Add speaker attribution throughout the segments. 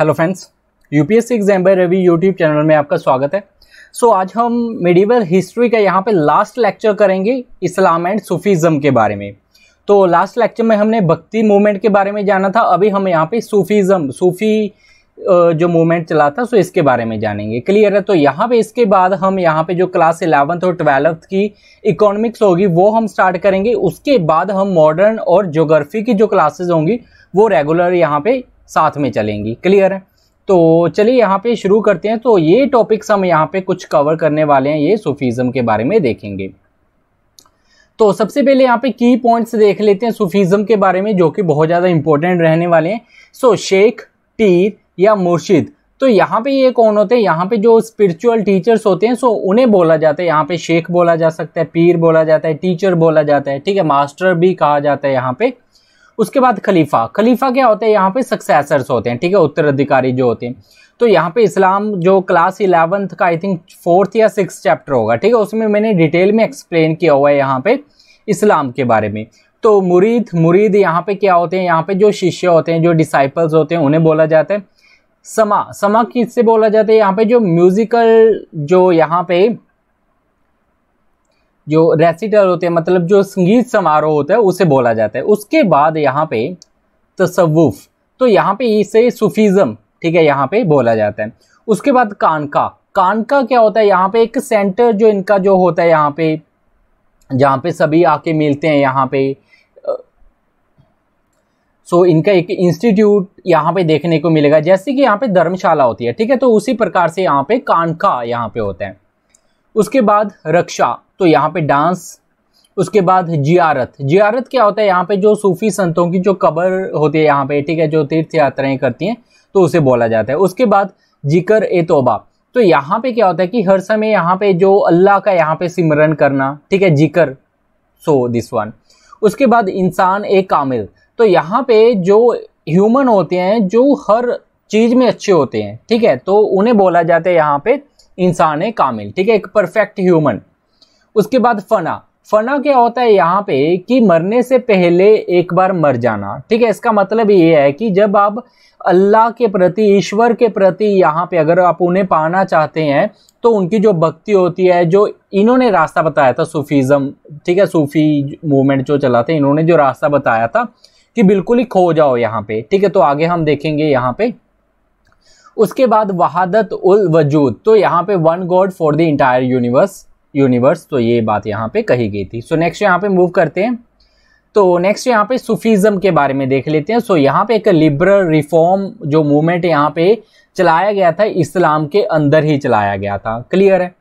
Speaker 1: hello friends UPSC exam by Ravi YouTube channel में आपका स्वागत है सो so, आज हम मेडिवल हिस्ट्री का यहाँ पे लास्ट लेक्चर करेंगे इस्लाम एंड सूफीज़म के बारे में तो लास्ट लेक्चर में हमने भक्ति मूवमेंट के बारे में जाना था अभी हम यहाँ पे सूफीज़म सूफी जो मूवमेंट चला था सो इसके बारे में जानेंगे क्लियर है तो यहाँ पे इसके बाद हम यहाँ पे जो क्लास इलेवंथ और ट्वेल्थ की इकोनॉमिक्स होगी वो हम स्टार्ट करेंगे उसके बाद हम मॉडर्न और जोग्राफी की जो क्लासेज होंगी वो रेगुलर यहाँ पे साथ में चलेंगी क्लियर है तो चलिए यहाँ पे शुरू करते हैं तो ये टॉपिक्स हम यहाँ पे कुछ कवर करने वाले हैं ये सूफीज़म के बारे में देखेंगे तो सबसे पहले यहाँ पे की पॉइंट्स देख लेते हैं सूफीज़म के बारे में जो कि बहुत ज़्यादा इंपॉर्टेंट रहने वाले हैं सो शेख पीर या मुर्शिद तो यहाँ पे ये कौन होते हैं यहाँ पे जो स्पिरिचुअल टीचर्स होते हैं सो उन्हें बोला जाता है यहाँ पे शेख बोला जा सकता है पीर बोला जाता है टीचर बोला जाता है ठीक है मास्टर भी कहा जाता है यहाँ पे उसके बाद खलीफा खलीफा क्या होते हैं यहाँ पे सक्सेसर्स होते हैं ठीक है उत्तराधिकारी जो होते हैं तो यहाँ पे इस्लाम जो क्लास इलेवंथ का आई थिंक फोर्थ या सिक्स चैप्टर होगा ठीक है उसमें मैंने डिटेल में एक्सप्लेन किया हुआ है यहाँ पे इस्लाम के बारे में तो मुरीद मुरीद यहाँ पे क्या होते हैं यहाँ पे जो शिष्य होते हैं जो डिसाइपल्स होते हैं उन्हें बोला जाता है समा समा किससे बोला जाता है यहाँ पे जो म्यूजिकल जो यहाँ पे जो रेसिटल होते हैं मतलब जो संगीत समारोह होता है उसे बोला जाता है उसके बाद यहाँ पे तसवुफ़ तो यहाँ पे इसे सूफीज़म ठीक है यहाँ पे बोला जाता है उसके बाद कानका कानका क्या होता है यहाँ पे एक सेंटर जो इनका जो होता है यहाँ पे जहाँ पे सभी आके मिलते हैं यहाँ पे सो so, इनका एक इंस्टीट्यूट यहाँ पे देखने को मिलेगा जैसे कि यहाँ पे धर्मशाला होती है ठीक है तो उसी प्रकार से यहाँ पे कानका यहाँ पे होता है उसके बाद रक्षा तो यहाँ पे डांस उसके बाद जियारत जियारत क्या होता है यहाँ पे जो सूफी संतों की जो कबर होती है यहाँ पे ठीक है जो तीर्थ यात्राएं करती हैं तो उसे बोला जाता है उसके बाद जिकर ए तोबा तो यहाँ पे क्या होता है कि हर समय यहाँ पे जो अल्लाह का यहाँ पे सिमरन करना ठीक है जिकर सो दिस वन उसके बाद इंसान ए कामिल तो यहाँ पे जो ह्यूमन होते हैं जो हर चीज़ में अच्छे होते हैं ठीक है तो उन्हें बोला जाता है यहाँ पे इंसान ए कामिल ठीक है एक परफेक्ट ह्यूमन उसके बाद फना फना क्या होता है यहाँ पे कि मरने से पहले एक बार मर जाना ठीक है इसका मतलब ये है कि जब आप अल्लाह के प्रति ईश्वर के प्रति यहाँ पे अगर आप उन्हें पाना चाहते हैं तो उनकी जो भक्ति होती है जो इन्होंने रास्ता बताया था सूफीज़म ठीक है सूफी मूवमेंट जो चलाते इन्होंने जो रास्ता बताया था कि बिल्कुल ही खो जाओ यहाँ पे ठीक है तो आगे हम देखेंगे यहाँ पे उसके बाद वहादत उल वजूद तो यहाँ पे one god for the entire universe universe तो ये बात यहाँ पे कही गई थी सो नेक्स्ट यहाँ पे मूव करते हैं तो नेक्स्ट यहाँ पे सूफीज़म के बारे में देख लेते हैं सो so, यहाँ पे एक लिबरल रिफॉर्म जो मूवमेंट यहाँ पे चलाया गया था इस्लाम के अंदर ही चलाया गया था क्लियर है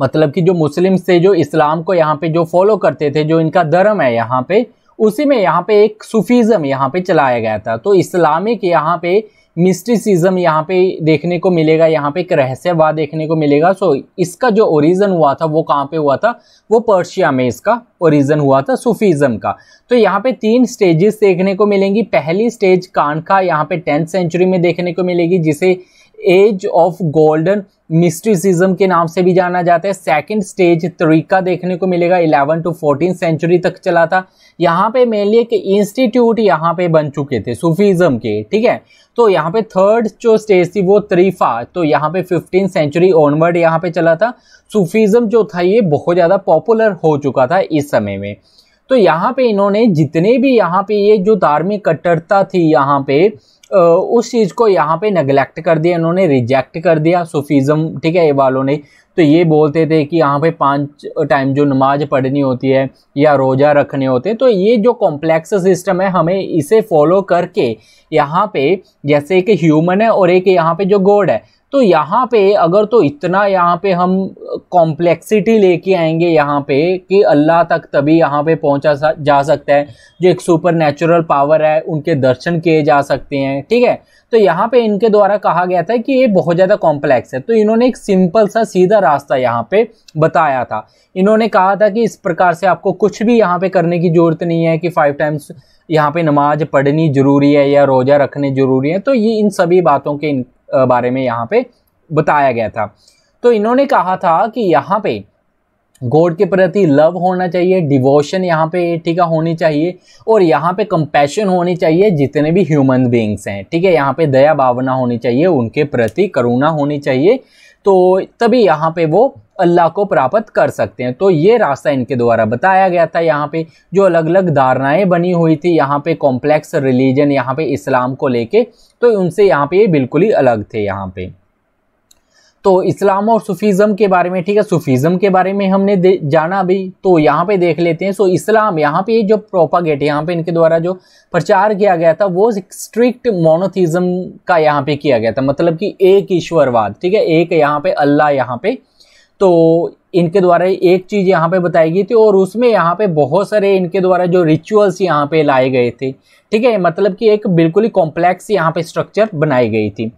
Speaker 1: मतलब कि जो मुस्लिम्स थे जो इस्लाम को यहाँ पे जो फॉलो करते थे जो इनका धर्म है यहाँ पे उसी में यहाँ पे एक सूफीज़म यहाँ पे चलाया गया था तो इस्लामिक यहाँ पे मिस्ट्रिसिज्म यहाँ पे देखने को मिलेगा यहाँ पे एक रहस्यवाद देखने को मिलेगा सो इसका जो ओरिजन हुआ था वो कहाँ पे हुआ था वो पर्शिया में इसका ओरिजन हुआ था सूफीज़म का तो यहाँ पे तीन स्टेजेस देखने को मिलेंगी पहली स्टेज कान का यहाँ पे टेंथ सेंचुरी में देखने को मिलेगी जिसे एज ऑफ गोल्डन मिस्ट्रिसिज्म के नाम से भी जाना जाता है सेकंड स्टेज तरीका देखने को मिलेगा 11 टू 14 सेंचुरी तक चला था यहाँ पे मेनली एक इंस्टीट्यूट यहाँ पे बन चुके थे सूफीज्म के ठीक है तो यहाँ पे थर्ड जो स्टेज थी वो तरीफा तो यहाँ पे 15 सेंचुरी ऑनवर्ड यहाँ पे चला था सूफीज्म जो था ये बहुत ज़्यादा पॉपुलर हो चुका था इस समय में तो यहाँ पे इन्होंने जितने भी यहाँ पे ये जो धार्मिक कट्टरता थी यहाँ पे उस चीज़ को यहाँ पे नेगलेक्ट कर दिया इन्होंने रिजेक्ट कर दिया सूफीज़म ठीक है ये वालों ने तो ये बोलते थे कि यहाँ पे पांच टाइम जो नमाज पढ़नी होती है या रोज़ा रखने होते हैं तो ये जो कॉम्प्लेक्स सिस्टम है हमें इसे फॉलो करके यहाँ पे जैसे एक ह्यूमन है और एक यहाँ पे जो गॉड है तो यहाँ पे अगर तो इतना यहाँ पे हम कॉम्प्लेक्सिटी लेके आएंगे यहाँ पे कि अल्लाह तक तभी यहाँ पे पहुँचा जा सकता है जो एक सुपर नेचुरल पावर है उनके दर्शन किए जा सकते हैं ठीक है तो यहाँ पे इनके द्वारा कहा गया था कि ये बहुत ज़्यादा कॉम्प्लेक्स है तो इन्होंने एक सिंपल सा सीधा रास्ता यहाँ पे बताया था इन्होंने कहा था कि इस प्रकार से आपको कुछ भी यहाँ पे करने की ज़रूरत नहीं है कि फाइव टाइम्स यहाँ पे नमाज पढ़नी ज़रूरी है या रोज़ा रखने ज़रूरी है तो ये इन सभी बातों के इन, बारे में यहाँ पे बताया गया था तो इन्होंने कहा था कि यहाँ पे गॉड के प्रति लव होना चाहिए डिवोशन यहाँ पे ठीक है होनी चाहिए और यहाँ पे कंपैशन होनी चाहिए जितने भी ह्यूमन बींग्स हैं ठीक है यहाँ पे दया भावना होनी चाहिए उनके प्रति करुणा होनी चाहिए तो तभी यहाँ पे वो अल्लाह को प्राप्त कर सकते हैं तो ये रास्ता इनके द्वारा बताया गया था यहाँ पे जो अलग अलग धारणाएं बनी हुई थी यहाँ पे कॉम्प्लेक्स रिलीजन यहाँ पे इस्लाम को लेके तो उनसे यहाँ पे ये बिल्कुल ही अलग थे यहाँ पे तो इस्लाम और सूफीज़म के बारे में ठीक है सूफीज़म के बारे में हमने जाना अभी तो यहाँ पे देख लेते हैं सो इस्लाम यहाँ पे जो प्रोपागेट यहाँ पे इनके द्वारा जो प्रचार किया गया था वो स्ट्रिक्ट मोनोथीज़म का यहाँ पे किया गया था मतलब कि एक ईश्वरवाद ठीक है एक यहाँ पे अल्लाह यहाँ पे तो इनके द्वारा एक चीज़ यहाँ पे बताई गई थी और उसमें यहाँ पे बहुत सारे इनके द्वारा जो रिचुअल्स यहाँ पे लाए गए थे ठीक है मतलब कि एक बिल्कुल ही कॉम्प्लेक्स यहाँ पे स्ट्रक्चर बनाई गई थी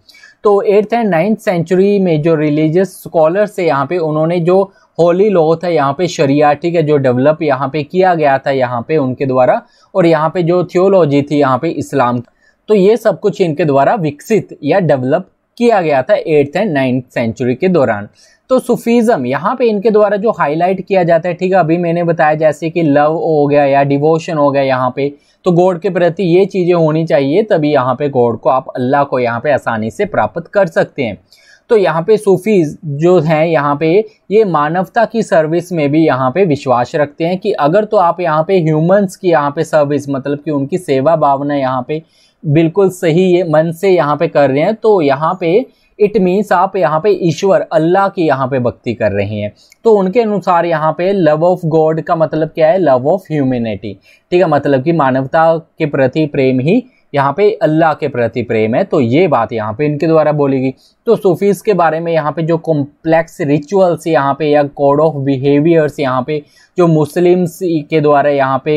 Speaker 1: तो एट्थ एंड नाइन्थ सेंचुरी में जो रिलीजियस स्कॉलर्स थे यहाँ पे उन्होंने जो होली लॉ था यहाँ पे शरिया ठीक है जो डेवलप यहाँ पे किया गया था यहाँ पे उनके द्वारा और यहाँ पे जो थियोलॉजी थी यहाँ पे इस्लाम तो ये सब कुछ इनके द्वारा विकसित या डेवलप किया गया था एट्थ एंड नाइन्थ सेंचुरी के दौरान तो सुफीजम यहाँ पे इनके द्वारा जो हाईलाइट किया जाता है ठीक है अभी मैंने बताया जैसे कि लव हो गया या डिवोशन हो गया यहाँ पे तो गॉड के प्रति ये चीज़ें होनी चाहिए तभी यहाँ पे गॉड को आप अल्लाह को यहाँ पे आसानी से प्राप्त कर सकते हैं तो यहाँ पे सूफी जो हैं यहाँ पे ये मानवता की सर्विस में भी यहाँ पे विश्वास रखते हैं कि अगर तो आप यहाँ पे ह्यूमंस की यहाँ पे सर्विस मतलब कि उनकी सेवा भावना यहाँ पे बिल्कुल सही मन से यहाँ पे कर रहे हैं तो यहाँ पे इट मीन्स आप यहाँ पे ईश्वर अल्लाह की यहाँ पे भक्ति कर रहे हैं तो उनके अनुसार यहाँ पे लव ऑफ गॉड का मतलब क्या है लव ऑफ ह्यूमेनिटी ठीक है मतलब कि मानवता के प्रति प्रेम ही यहाँ पे अल्लाह के प्रति प्रेम है तो ये बात यहाँ पे इनके द्वारा बोली गई तो सूफीज़ के बारे में यहाँ पे जो कॉम्प्लेक्स रिचुअल्स यहाँ पे या कोड ऑफ बिहेवियर्स यहाँ पे जो मुस्लिम्स के द्वारा यहाँ पे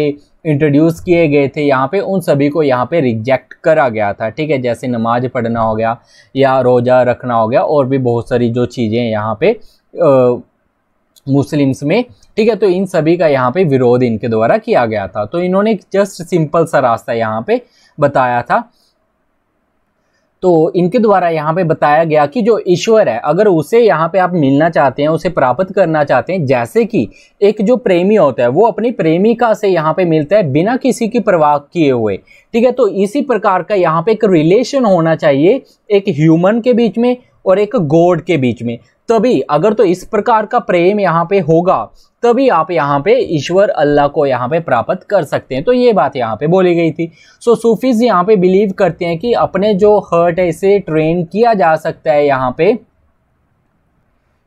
Speaker 1: इंट्रोड्यूस किए गए थे यहाँ पे उन सभी को यहाँ पे रिजेक्ट करा गया था ठीक है जैसे नमाज पढ़ना हो गया या रोज़ा रखना हो गया और भी बहुत सारी जो चीज़ें यहाँ पे मुस्लिम्स में ठीक है तो इन सभी का यहाँ पे विरोध इनके द्वारा किया गया था तो इन्होंने जस्ट सिंपल सा रास्ता यहाँ पे बताया था तो इनके द्वारा यहाँ पे बताया गया कि जो ईश्वर है अगर उसे यहाँ पे आप मिलना चाहते हैं उसे प्राप्त करना चाहते हैं जैसे कि एक जो प्रेमी होता है वो अपनी प्रेमिका से यहाँ पे मिलता है बिना किसी की परवाह किए हुए ठीक है तो इसी प्रकार का यहाँ पे एक रिलेशन होना चाहिए एक ह्यूमन के बीच में और एक गोड के बीच में तभी अगर तो इस प्रकार का प्रेम यहाँ पे होगा तभी आप यहाँ पे ईश्वर अल्लाह को यहाँ पे प्राप्त कर सकते हैं तो ये बात यहाँ पे बोली गई थी सो so, सूफीज यहाँ पे बिलीव करते हैं कि अपने जो हर्ट है इसे ट्रेन किया जा सकता है यहाँ पे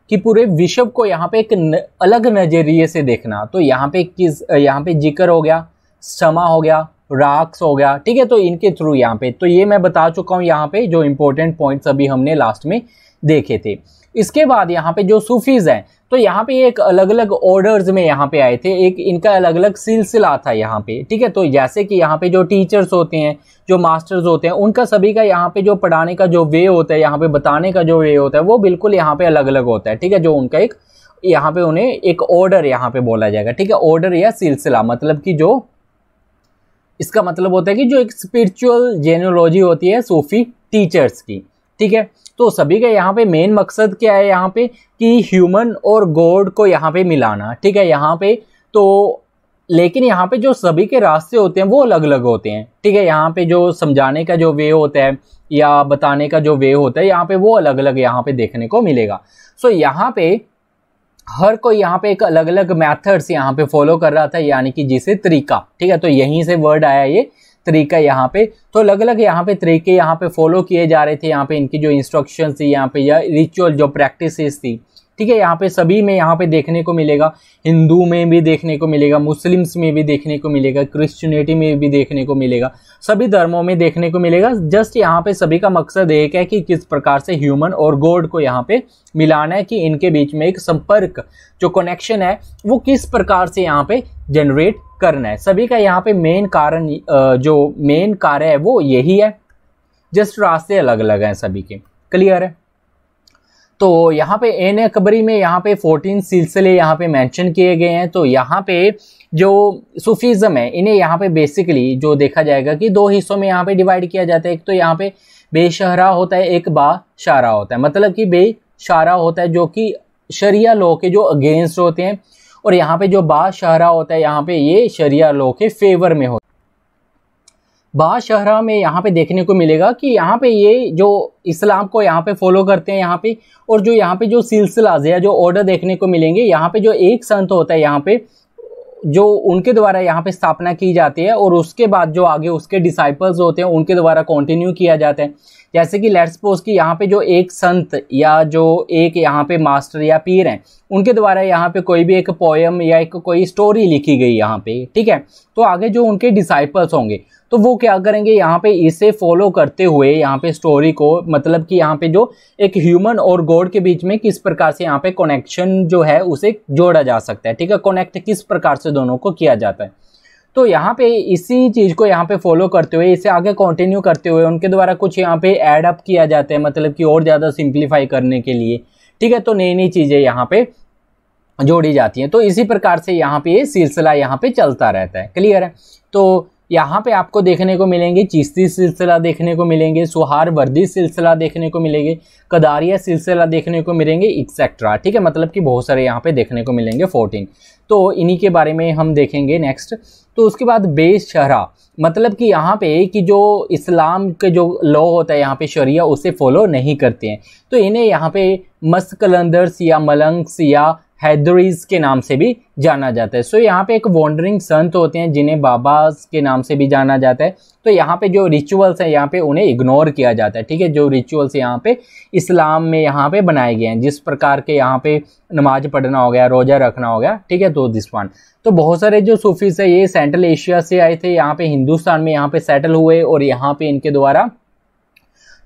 Speaker 1: कि पूरे विश्व को यहाँ पे एक न, अलग नज़रिए से देखना तो यहाँ पे किस यहाँ पे जिक्र हो गया क्षमा हो गया राक्स हो गया ठीक है तो इनके थ्रू यहाँ पे तो ये मैं बता चुका हूँ यहाँ पे जो इम्पोर्टेंट पॉइंट्स अभी हमने लास्ट में देखे थे इसके बाद यहाँ पे जो सूफीज़ हैं तो यहाँ पे एक अलग अलग ऑर्डर्स में यहाँ पे आए थे एक इनका अलग अलग सिलसिला था यहाँ पे ठीक है तो जैसे कि यहाँ पे जो टीचर्स होते हैं जो मास्टर्स होते हैं उनका सभी का यहाँ पे जो पढ़ाने का जो वे होता है यहाँ पे बताने का जो वे होता है वो बिल्कुल यहाँ पे अलग अलग होता है ठीक है जो उनका एक यहाँ पे उन्हें एक ऑर्डर यहाँ पे बोला जाएगा ठीक है ऑर्डर या सिलसिला मतलब कि जो इसका मतलब होता है कि जो एक स्पिरिचुअल जेनोलॉजी होती है सूफी टीचर्स की ठीक है तो सभी का यहाँ पे मेन मकसद क्या है यहाँ पे कि ह्यूमन और गॉड को यहाँ पे मिलाना ठीक है यहाँ पे तो लेकिन यहाँ पे जो सभी के रास्ते होते हैं वो अलग अलग होते हैं ठीक है यहाँ पे जो समझाने का जो वे होता है या बताने का जो वे होता है यहाँ पे वो अलग अलग यहाँ पे देखने को मिलेगा सो यहाँ पे हर कोई यहाँ पे एक अलग अलग मैथड्स यहाँ पे फॉलो कर रहा था यानी कि जिसे तरीका ठीक है तो यहीं से वर्ड आया ये तरीका यहाँ पे तो अलग अलग यहाँ पे तरीके यहाँ पे फॉलो किए जा रहे थे यहाँ पे इनकी जो इंस्ट्रक्शन थी यहाँ पे या रिचुअल जो प्रैक्टिस थी ठीक है यहाँ पे सभी में यहाँ पे देखने को मिलेगा हिंदू में भी देखने को मिलेगा मुस्लिम्स में भी देखने को मिलेगा क्रिश्चियनिटी में भी देखने को मिलेगा सभी धर्मों में देखने को मिलेगा जस्ट यहाँ पे सभी का मकसद एक है कि किस प्रकार से ह्यूमन और गॉड को यहाँ पे मिलाना है कि इनके बीच में एक संपर्क जो कनेक्शन है वो किस प्रकार से यहाँ पे जनरेट करना है सभी का यहाँ पे मेन कारण जो मेन कार्य है वो यही है जस्ट रास्ते अलग अलग हैं सभी के क्लियर है तो यहाँ पे एन अकबरी में यहाँ पे 14 सिलसिले यहाँ पे मेंशन किए गए हैं तो यहाँ पे जो सूफीज़म है इन्हें यहाँ पे बेसिकली जो देखा जाएगा कि दो हिस्सों में यहाँ पे डिवाइड किया जाता है एक तो यहाँ पे बेशहरा होता है एक बाशारा होता है मतलब कि बेशारा होता है जो कि शरिया लॉ के जो अगेंस्ट होते हैं और यहाँ पे जो बाशारा होता है यहाँ पे ये शरिया लॉ के फेवर में होता है बाशहरा में यहाँ पे देखने को मिलेगा कि यहाँ पे ये जो इस्लाम को यहाँ पे फॉलो करते हैं यहाँ पे और जो यहाँ पे जो सिलसिलाज या जो ऑर्डर देखने को मिलेंगे यहाँ पे जो एक संत होता है यहाँ पे जो उनके द्वारा यहाँ पे स्थापना की जाती है और उसके बाद जो आगे उसके डिसाइपल्स होते हैं उनके द्वारा कंटिन्यू किया जाता है जैसे कि लेट्स पोज कि यहाँ पे जो एक संत या जो एक यहाँ पे मास्टर या पीर हैं उनके द्वारा यहाँ पे कोई भी एक पोएम या एक कोई स्टोरी लिखी गई यहाँ पे ठीक है तो आगे जो उनके डिसाइपल्स होंगे तो वो क्या करेंगे यहाँ पे इसे फॉलो करते हुए यहाँ पे स्टोरी को मतलब कि यहाँ पे जो एक ह्यूमन और गॉड के बीच में किस प्रकार से यहाँ पे कनेक्शन जो है उसे जोड़ा जा सकता है ठीक है कनेक्ट किस प्रकार से दोनों को किया जाता है तो यहाँ पे इसी चीज़ को यहाँ पे फॉलो करते हुए इसे आगे कंटिन्यू करते हुए उनके द्वारा कुछ यहाँ पे एडअप किया जाता है मतलब कि और ज़्यादा सिंप्लीफाई करने के लिए ठीक है तो नई नई चीज़ें यहाँ पे जोड़ी जाती हैं तो इसी प्रकार से यहाँ पे ये सिलसिला यहाँ पे चलता रहता है क्लियर है तो यहाँ पे आपको देखने को मिलेंगे चिश्ती सिलसिला देखने को मिलेंगे सुहार वर्दी सिलसिला देखने को मिलेंगे कदारिया सिलसिला देखने को मिलेंगे एक्सेट्रा ठीक है मतलब कि बहुत सारे यहाँ पे देखने को मिलेंगे फोर्टीन तो इन्हीं के बारे में हम देखेंगे नेक्स्ट तो उसके बाद बेस शहरा मतलब कि यहाँ पे कि जो इस्लाम के जो लॉ होता है यहाँ पे शरिया उसे फॉलो नहीं करते हैं तो इन्हें यहाँ पे मस्कलंदर्स या मलंग्स या हैदरीज के नाम से भी जाना जाता है सो so, यहाँ पे एक वॉन्डरिंग संत होते हैं जिन्हें बाबाज के नाम से भी जाना जाता है तो यहाँ पे जो रिचुअल्स हैं यहाँ पे उन्हें इग्नोर किया जाता है ठीक है जो रिचुअल्स यहाँ पे इस्लाम में यहाँ पे बनाए गए हैं जिस प्रकार के यहाँ पे नमाज पढ़ना हो गया रोज़ा रखना हो गया ठीक है तो दिस वन तो बहुत सारे जो सूफीज़ है ये सेंट्रल एशिया से आए थे यहाँ पे हिंदुस्तान में यहाँ पे सेटल हुए और यहाँ पे इनके द्वारा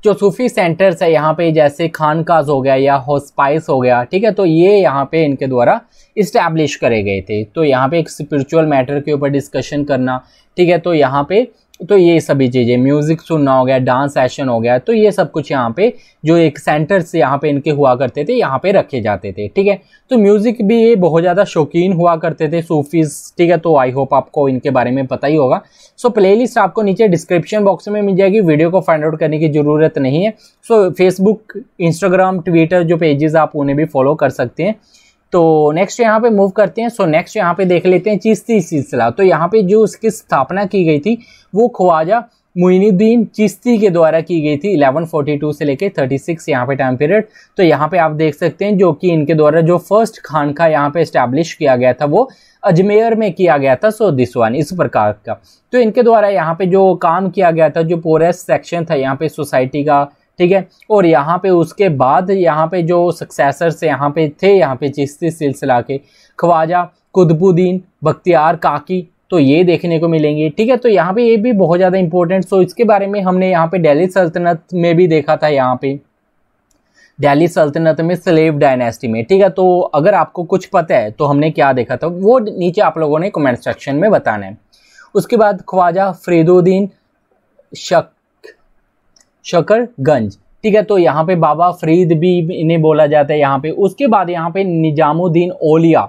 Speaker 1: जो सूफ़ी सेंटर्स है यहाँ पे जैसे खानकाज हो गया या हॉस्पाइस हो गया ठीक है तो ये यहाँ पे इनके द्वारा इस्टेब्लिश करे गए थे तो यहाँ पे एक स्पिरिचुअल मैटर के ऊपर डिस्कशन करना ठीक है तो यहाँ पे तो ये सभी चीज़ें म्यूज़िक सुनना हो गया डांस सेशन हो गया तो ये सब कुछ यहाँ पे जो एक सेंटर से यहाँ पे इनके हुआ करते थे यहाँ पे रखे जाते थे ठीक है तो म्यूज़िक भी ये बहुत ज़्यादा शौकीन हुआ करते थे सूफीज़ ठीक है तो आई होप आपको इनके बारे में पता ही होगा सो प्लेलिस्ट आपको नीचे डिस्क्रिप्शन बॉक्स में मिल जाएगी वीडियो को फाइंड आउट करने की ज़रूरत नहीं है सो फेसबुक इंस्टाग्राम ट्विटर जो पेजेस आप उन्हें भी फॉलो कर सकते हैं तो नेक्स्ट यहाँ पे मूव करते हैं सो नेक्स्ट यहाँ पे देख लेते हैं चिश्ती सिलसिला तो यहाँ पे जो उसकी स्थापना की गई थी वो ख्वाजा मुइनुद्दीन चिश्ती के द्वारा की गई थी 1142 से लेके 36 सिक्स यहाँ पर टाइम पीरियड तो यहाँ पे आप देख सकते हैं जो कि इनके द्वारा जो फर्स्ट खान का यहाँ पे इस्टेब्लिश किया गया था वो अजमेर में किया गया था सो दिस वन इस प्रकार का तो इनके द्वारा यहाँ पे जो काम किया गया था जो पोरेस्ट सेक्शन था यहाँ पे सोसाइटी का ठीक है और यहाँ पे उसके बाद यहाँ पे जो सक्सेसर्स यहाँ पे थे यहाँ पे चिश्ती सिलसिला के ख्वाजा कुतबुद्दीन बख्तियार काकी तो ये देखने को मिलेंगे ठीक है तो यहाँ पे ये भी बहुत ज़्यादा इंपॉर्टेंट सो इसके बारे में हमने यहाँ पे दिल्ली सल्तनत में भी देखा था यहाँ पे दिल्ली सल्तनत में स्लेव डायनेस्टी में ठीक है तो अगर आपको कुछ पता है तो हमने क्या देखा था वो नीचे आप लोगों ने कमेंट सेक्शन में बताना है उसके बाद ख्वाजा फरीदुद्दीन शक शकरगंज ठीक है तो यहाँ पे बाबा फरीद भी इन्हें बोला जाता है यहाँ पे उसके बाद यहाँ पे निजामुद्दीन ओलिया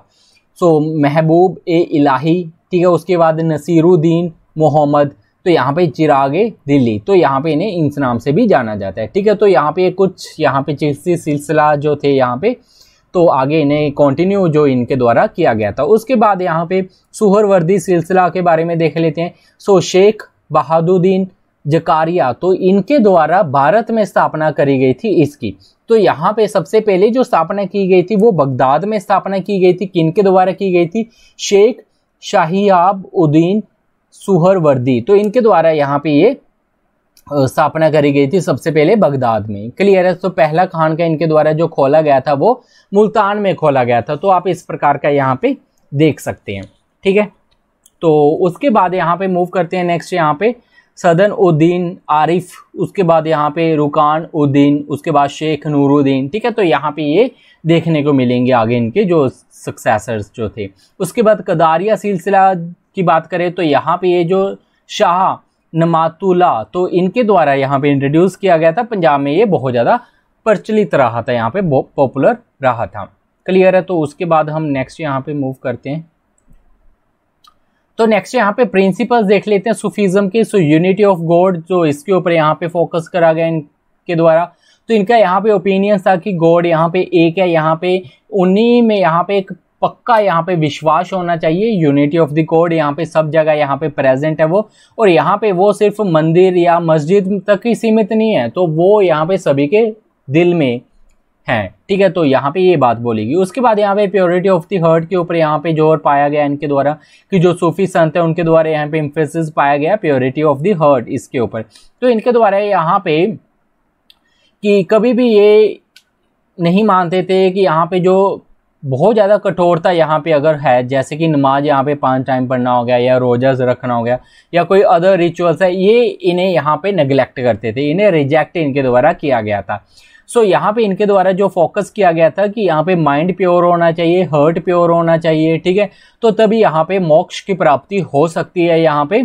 Speaker 1: सो महबूब ए इलाही ठीक है उसके बाद नसीरुद्दीन मोहम्मद तो यहाँ पे चिराग दिल्ली तो यहाँ पे इन्हें इस नाम से भी जाना जाता है ठीक है तो यहाँ पे कुछ यहाँ पे चिश्ती सिलसिला जो थे यहाँ पे तो आगे इन्हें कंटिन्यू जो इनके द्वारा किया गया था उसके बाद यहाँ पे सुहरवर्दी सिलसिला के बारे में देख लेते हैं सो शेख बहादुद्दीन जकारिया तो इनके द्वारा भारत में स्थापना करी गई थी इसकी तो यहाँ पे सबसे पहले जो स्थापना की गई थी वो बगदाद में स्थापना की गई थी किनके द्वारा की गई थी शेख शाहियाब उद्दीन सुहरवर्दी तो इनके द्वारा यहाँ पे ये स्थापना करी गई थी सबसे पहले बगदाद में क्लियर है तो पहला खान का इनके द्वारा जो खोला गया था वो मुल्तान में खोला गया था तो आप इस प्रकार का यहाँ पे देख सकते हैं ठीक है तो उसके बाद यहाँ पे मूव करते हैं नेक्स्ट यहाँ पे सदन उद्दीन आरिफ उसके बाद यहाँ पे रुकान उद्दीन उसके बाद शेख नूरुद्दीन ठीक है तो यहाँ पे ये देखने को मिलेंगे आगे इनके जो सक्सेसर्स जो थे उसके बाद कदारिया सिलसिला की बात करें तो यहाँ पे ये जो शाह नमातुल्ला तो इनके द्वारा यहाँ पे इंट्रोड्यूस किया गया था पंजाब में ये बहुत ज़्यादा प्रचलित रहा था यहाँ पे पॉपुलर रहा था क्लियर है तो उसके बाद हम नेक्स्ट यहाँ पे मूव करते हैं तो नेक्स्ट यहाँ पे प्रिंसिपल्स देख लेते हैं सूफीज़म के सो यूनिटी ऑफ गॉड जो इसके ऊपर यहाँ पे फोकस करा गया इनके द्वारा तो इनका यहाँ पे ओपिनियन था कि गॉड यहाँ पे एक है यहाँ पे उन्हीं में यहाँ पे एक पक्का यहाँ पे विश्वास होना चाहिए यूनिटी ऑफ द गॉड यहाँ पे सब जगह यहाँ पे प्रेजेंट है वो और यहाँ पे वो सिर्फ मंदिर या मस्जिद तक ही सीमित नहीं है तो वो यहाँ पे सभी के दिल में है ठीक है तो यहाँ पे ये बात बोलेगी उसके बाद यहाँ पे प्योरिटी ऑफ दी हर्ट के ऊपर यहाँ पे जोर पाया गया इनके द्वारा कि जो सूफी संत है उनके द्वारा यहाँ पे इम्फेसिस पाया गया प्योरिटी ऑफ दी हर्ट इसके ऊपर तो इनके द्वारा यहाँ पे कि कभी भी ये नहीं मानते थे कि यहाँ पे जो बहुत ज़्यादा कठोरता यहाँ पे अगर है जैसे कि नमाज यहाँ पे पांच टाइम पढ़ना हो गया या रोजाज रखना हो गया या कोई अदर रिचुअल्स है ये इन्हें यहाँ पे नेग्लेक्ट करते थे इन्हें रिजेक्ट इनके द्वारा किया गया था सो so, यहाँ पे इनके द्वारा जो फोकस किया गया था कि यहाँ पे माइंड प्योर होना चाहिए हर्ट प्योर होना चाहिए ठीक है तो तभी यहाँ पे मोक्ष की प्राप्ति हो सकती है यहाँ पे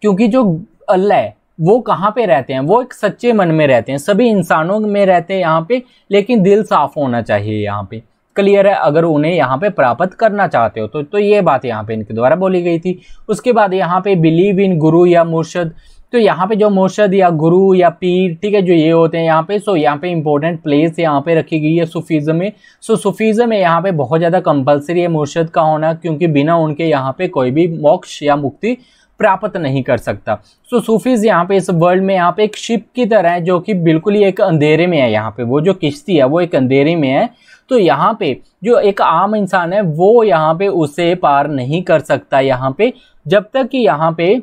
Speaker 1: क्योंकि जो अल्लाह है वो कहाँ पे रहते हैं वो एक सच्चे मन में रहते हैं सभी इंसानों में रहते हैं यहाँ पे लेकिन दिल साफ होना चाहिए यहाँ पे क्लियर है अगर उन्हें यहाँ पे प्राप्त करना चाहते हो तो तो ये बात यहाँ पे इनके द्वारा बोली गई थी उसके बाद यहाँ पे बिलीव इन गुरु या मुर्शद तो यहाँ पे जो मुर्शद या गुरु या पीर ठीक है जो ये होते हैं यहाँ पे सो यहाँ पे इंपॉर्टेंट प्लेस यहाँ पे रखी गई है सूफीज़म में सो सूफीज़म में यहाँ पे बहुत ज़्यादा कंपलसरी है मोर्शद का होना क्योंकि बिना उनके यहाँ पे कोई भी मोक्ष या मुक्ति प्राप्त नहीं कर सकता सो सूफीज यहाँ पे इस वर्ल्ड में यहाँ पे एक शिप की तरह है जो कि बिल्कुल ही एक अंधेरे में है यहाँ पे वो जो किश्ती है वो एक अंधेरे में है तो यहाँ पे जो एक आम इंसान है वो यहाँ पे उसे पार नहीं कर सकता यहाँ पे जब तक कि यहाँ पे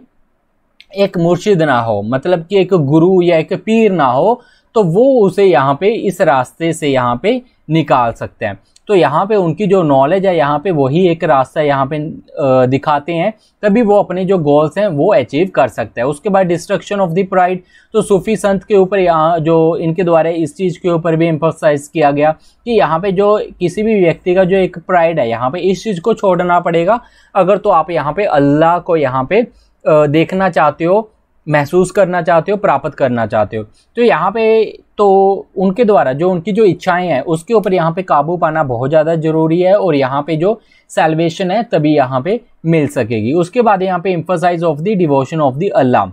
Speaker 1: एक मुर्शिद ना हो मतलब कि एक गुरु या एक पीर ना हो तो वो उसे यहाँ पे इस रास्ते से यहाँ पे निकाल सकते हैं तो यहाँ पे उनकी जो नॉलेज है यहाँ पे वही एक रास्ता यहाँ पे दिखाते हैं तभी वो अपने जो गोल्स हैं वो अचीव कर सकते हैं उसके बाद डिस्ट्रक्शन ऑफ द प्राइड तो सूफी संत के ऊपर यहाँ जो इनके द्वारा इस चीज़ के ऊपर भी एम्फोसाइज किया गया कि यहाँ पे जो किसी भी व्यक्ति का जो एक प्राइड है यहाँ पे इस चीज़ को छोड़ना पड़ेगा अगर तो आप यहाँ पे अल्लाह को यहाँ पे देखना चाहते हो महसूस करना चाहते हो प्राप्त करना चाहते हो तो यहाँ पे तो उनके द्वारा जो उनकी जो इच्छाएं हैं उसके ऊपर यहाँ पे काबू पाना बहुत ज़्यादा ज़रूरी है और यहाँ पे जो सेल्वेशन है तभी यहाँ पे मिल सकेगी उसके बाद यहाँ पे emphasis of the devotion of the Allah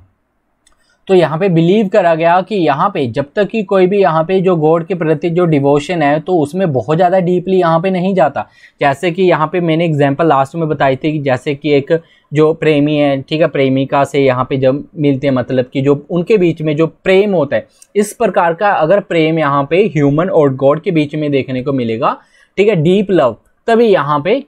Speaker 1: तो यहाँ पे बिलीव करा गया कि यहाँ पे जब तक कि कोई भी यहाँ पे जो गॉड के प्रति जो डिवोशन है तो उसमें बहुत ज़्यादा डीपली यहाँ पे नहीं जाता जैसे कि यहाँ पे मैंने एग्जांपल लास्ट में बताई थी कि जैसे कि एक जो प्रेमी है ठीक है प्रेमिका से यहाँ पे जब मिलते हैं मतलब कि जो उनके बीच में जो प्रेम होता है इस प्रकार का अगर प्रेम यहाँ पे ह्यूमन और गॉड के बीच में देखने को मिलेगा ठीक है डीप लव तभी यहाँ पे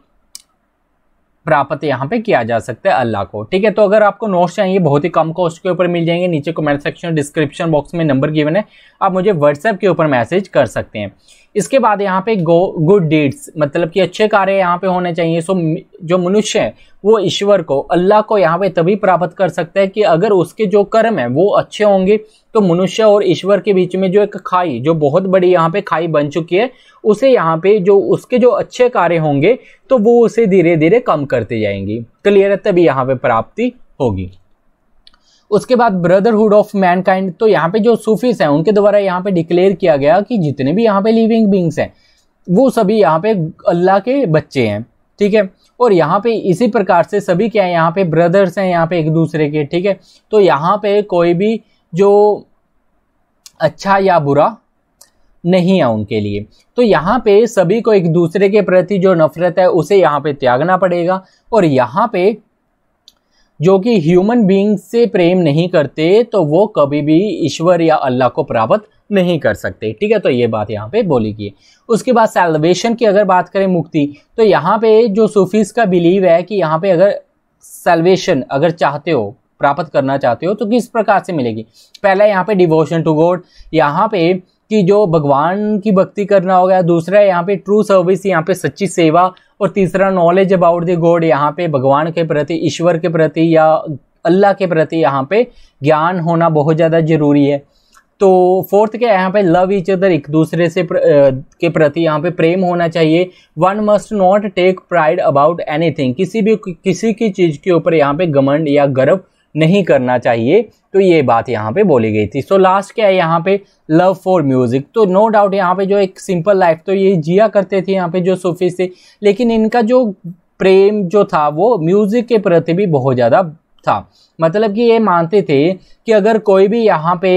Speaker 1: प्राप्त यहाँ पे किया जा सकता है अल्लाह को ठीक है तो अगर आपको नोट्स चाहिए बहुत ही कम कॉस्ट के ऊपर मिल जाएंगे नीचे कमेंट सेक्शन डिस्क्रिप्शन बॉक्स में नंबर गिवन है आप मुझे व्हाट्सएप के ऊपर मैसेज कर सकते हैं इसके बाद यहाँ पे गो गुड डीड्स मतलब कि अच्छे कार्य यहाँ पे होने चाहिए सो जो मनुष्य है वो ईश्वर को अल्लाह को यहाँ पे तभी प्राप्त कर सकता है कि अगर उसके जो कर्म है वो अच्छे होंगे तो मनुष्य और ईश्वर के बीच में जो एक खाई जो बहुत बड़ी यहाँ पे खाई बन चुकी है उसे यहाँ पे जो उसके जो अच्छे कार्य होंगे तो वो उसे धीरे धीरे कम करते जाएंगी क्लियर है तभी यहाँ पे प्राप्ति होगी उसके बाद ब्रदरहुड ऑफ मैनकाइंड तो यहाँ पे जो सूफीज हैं उनके द्वारा यहाँ पे डिक्लेयर किया गया कि जितने भी यहाँ पे लिविंग बींग्स हैं वो सभी यहाँ पे अल्लाह के बच्चे हैं ठीक है और यहाँ पे इसी प्रकार से सभी क्या है यहाँ पे ब्रदर्स हैं यहाँ पे एक दूसरे के ठीक है तो यहाँ पे कोई भी जो अच्छा या बुरा नहीं है उनके लिए तो यहाँ पे सभी को एक दूसरे के प्रति जो नफरत है उसे यहाँ पे त्यागना पड़ेगा और यहाँ पे जो कि ह्यूमन बीइंग से प्रेम नहीं करते तो वो कभी भी ईश्वर या अल्लाह को प्राप्त नहीं कर सकते ठीक है तो ये बात यहाँ पे बोली गई उसके बाद सेल्वेशन की अगर बात करें मुक्ति तो यहाँ पे जो सूफीज का बिलीव है कि यहाँ पे अगर सेल्वेशन अगर चाहते हो प्राप्त करना चाहते हो तो किस प्रकार से मिलेगी पहला यहाँ पे डिवोशन टू गॉड यहाँ पे कि जो भगवान की भक्ति करना होगा दूसरा यहाँ पे ट्रू सर्विस यहाँ पे सच्ची सेवा और तीसरा नॉलेज अबाउट द गॉड यहाँ पे भगवान के प्रति ईश्वर के प्रति या अल्लाह के प्रति यहाँ पे ज्ञान होना बहुत ज़्यादा ज़रूरी है तो फोर्थ क्या है यहाँ पे लव इच अदर एक दूसरे से प्र, आ, के प्रति यहाँ पे प्रेम होना चाहिए one must not take pride about anything किसी भी किसी की चीज़ के ऊपर यहाँ पे घमंड या गर्व नहीं करना चाहिए तो ये बात यहाँ पे बोली गई थी सो लास्ट क्या है यहाँ पे लव फॉर म्यूज़िक तो नो डाउट यहाँ पे जो एक सिंपल लाइफ तो ये जिया करते थे यहाँ पे जो सूफी से लेकिन इनका जो प्रेम जो था वो म्यूज़िक के प्रति भी बहुत ज़्यादा था मतलब कि ये मानते थे कि अगर कोई भी यहाँ पे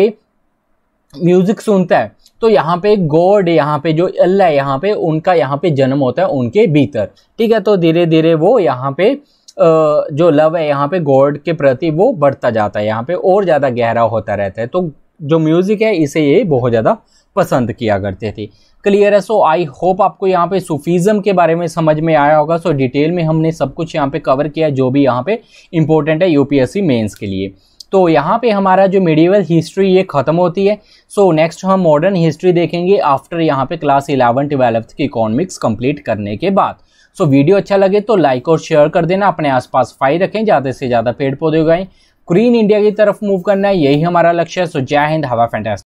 Speaker 1: म्यूज़िक सुनता है तो यहाँ पे गॉड यहाँ पे जो अल्लाह यहाँ पे उनका यहाँ पे जन्म होता है उनके भीतर ठीक है तो धीरे धीरे वो यहाँ पे जो लव है यहाँ पे गॉड के प्रति वो बढ़ता जाता है यहाँ पे और ज़्यादा गहरा होता रहता है तो जो म्यूज़िक है इसे ये बहुत ज़्यादा पसंद किया करते थे क्लियर है सो आई होप आपको यहाँ पे सूफीज़म के बारे में समझ में आया होगा सो so, डिटेल में हमने सब कुछ यहाँ पे कवर किया जो भी यहाँ पे इंपॉर्टेंट है यूपीएससी मेंस के लिए तो यहाँ पे हमारा जो मेडिवल हिस्ट्री ये ख़त्म होती है सो so, नेक्स्ट हम मॉडर्न हिस्ट्री देखेंगे आफ्टर यहाँ पे क्लास इलेवन ट्वेल्थ की इकोनॉमिक्स कंप्लीट करने के बाद सो वीडियो अच्छा लगे तो लाइक और शेयर कर देना अपने आसपास फाई रखें ज़्यादा से ज़्यादा पेड़ पौधे उगाएं ग्रीन इंडिया की तरफ मूव करना है यही हमारा लक्ष्य है सो जय हिंद हवा फैंटेस्ट